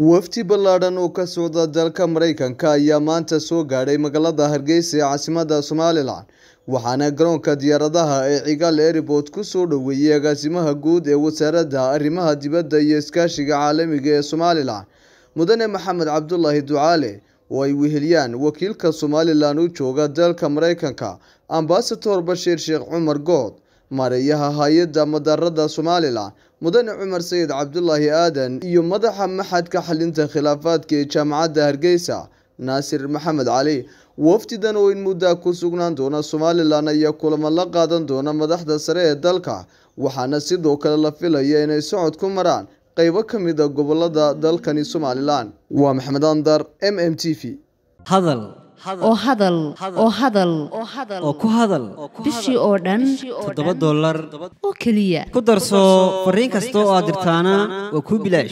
wafti ballaadhan oo ka socda dalka maraykanka ayaa maanta soo gaadhay magaalada hargeysa ee caasimada somalilan waxaana garoonka diyaaradaha ee cigaal airport kusoo dhoweeyey agaasimaha guud ee wasaaradda arrimaha dibadda iyo iskaashiga caalamiga ee somalilan mudane maxamed cabdulaahi ducaale oo ay weheliyaan wakiilka somalilan u jooga dalka maraykanka ambasator bashiir sheekh cumar good maareeyaha hay-adda mudaarada somalilan mudane cumar sayid cabdulaahi aadan iyo madaxa maxadka xalinta khilaafaadka ee jaamacadda hargeysa naasir maxamed cali wafdidan oo in muddaa ku sugnaan doona somalilan ayaa kulamo la qaadan doona madaxda sare ee dalka waxaana sidoo kale la filaya inay socod ku maraan qaybo ka mid a ah gobolada dalkani somalilan waa maxamed andar m m t v oo hadal oo hadal oo ku hadal bishii oo dhan toddoba dollar oo keliya ku darso fariin kasta oo aad dirtaana waa kuu bilaash